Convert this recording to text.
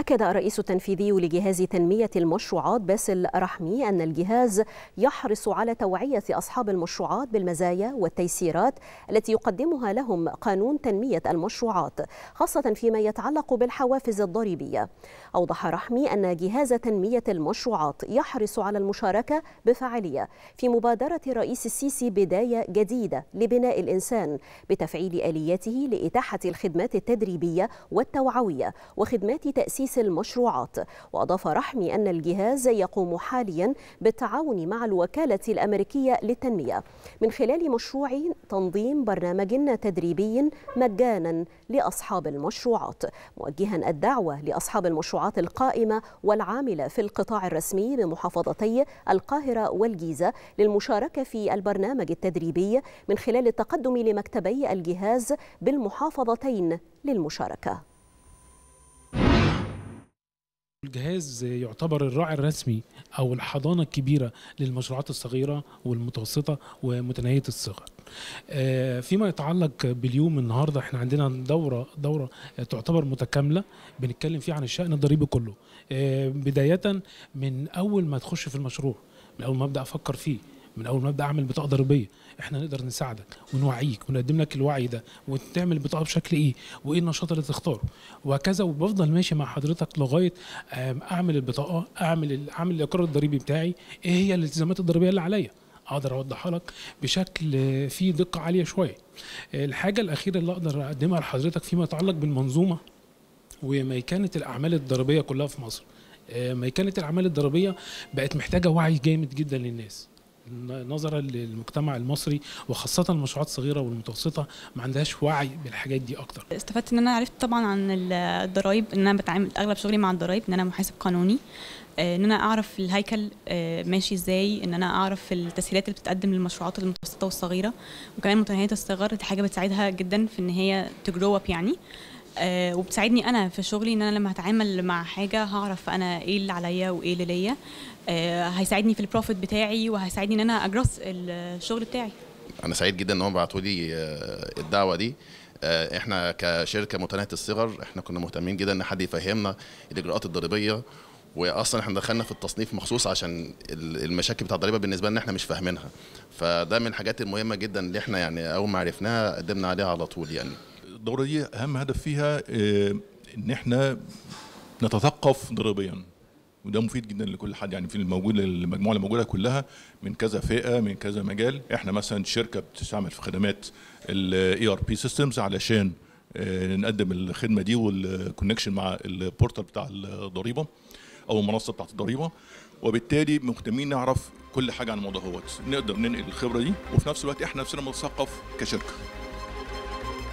أكد الرئيس التنفيذي لجهاز تنمية المشروعات باسل رحمي أن الجهاز يحرص على توعية أصحاب المشروعات بالمزايا والتيسيرات التي يقدمها لهم قانون تنمية المشروعات خاصة فيما يتعلق بالحوافز الضريبية أوضح رحمي أن جهاز تنمية المشروعات يحرص على المشاركة بفعالية في مبادرة الرئيس السيسي بداية جديدة لبناء الإنسان بتفعيل آلياته لإتاحة الخدمات التدريبية والتوعوية وخدمات تأسيس رئيس المشروعات وأضاف رحمي أن الجهاز يقوم حاليا بالتعاون مع الوكالة الأمريكية للتنمية من خلال مشروع تنظيم برنامج تدريبي مجانا لأصحاب المشروعات موجها الدعوة لأصحاب المشروعات القائمة والعاملة في القطاع الرسمي بمحافظتي القاهرة والجيزة للمشاركة في البرنامج التدريبي من خلال التقدم لمكتبي الجهاز بالمحافظتين للمشاركة الجهاز يعتبر الراعي الرسمي او الحضانه الكبيره للمشروعات الصغيره والمتوسطه ومتناهيه الصغر. آه، فيما يتعلق باليوم النهارده احنا عندنا دوره دوره تعتبر متكامله بنتكلم فيها عن الشان الضريبي كله آه، بدايه من اول ما تخش في المشروع من اول ما ابدا افكر فيه من اول ما ابدا اعمل بطاقه ضريبيه احنا نقدر نساعدك ونوعيك ونقدم لك الوعي ده وتعمل بطاقه بشكل ايه وايه النشاط اللي تختاره وهكذا وبفضل ماشي مع حضرتك لغايه اعمل البطاقه اعمل اعمل الاقرار الضريبي بتاعي ايه هي الالتزامات الضريبيه اللي عليا اقدر اوضحها لك بشكل فيه دقه عاليه شويه الحاجه الاخيره اللي اقدر اقدمها لحضرتك فيما يتعلق بالمنظومه وميكانه الاعمال الضريبيه كلها في مصر آه، ميكانه الاعمال الضريبيه بقت محتاجه وعي جامد جدا للناس نظرا للمجتمع المصري وخاصه المشروعات الصغيره والمتوسطه ما عندهاش وعي بالحاجات دي اكتر استفدت ان انا عرفت طبعا عن الضرايب ان انا بتعامل اغلب شغلي مع الضرايب ان انا محاسب قانوني ان انا اعرف الهيكل آه، ماشي ازاي ان انا اعرف التسهيلات اللي بتتقدم للمشروعات المتوسطه والصغيره وكمان متناهيه الصغر دي حاجه بتساعدها جدا في ان هي تجرو يعني آه، وبتساعدني انا في شغلي ان انا لما هتعامل مع حاجه هعرف انا ايه اللي عليا وايه اللي ليا آه، هيساعدني في البروفيت بتاعي وهيساعدني ان انا اجرس الشغل بتاعي انا سعيد جدا ان هم بعتوا لي آه، الدعوه دي احنا كشركه متناهيه الصغر احنا كنا مهتمين جدا ان حد يفهمنا الاجراءات الضريبيه واصلا احنا دخلنا في التصنيف مخصوص عشان المشاكل بتاع الضريبه بالنسبه لنا احنا مش فاهمينها فده من الحاجات المهمه جدا اللي احنا يعني اول ما عرفناها قدمنا عليها على طول يعني الدوره دي اهم هدف فيها آه، ان احنا نتثقف ضريبيا وده مفيد جدا لكل حد يعني في الموجود المجموعه اللي موجوده كلها من كذا فئه من كذا مجال احنا مثلا شركه بتستعمل في خدمات الاي ار بي سيستمز علشان آه، نقدم الخدمه دي والكونكشن مع البورتال بتاع الضريبه او المنصه بتاعت الضريبه وبالتالي مهتمين نعرف كل حاجه عن الموضوع هوت نقدر ننقل الخبره دي وفي نفس الوقت احنا نفسنا نتثقف كشركه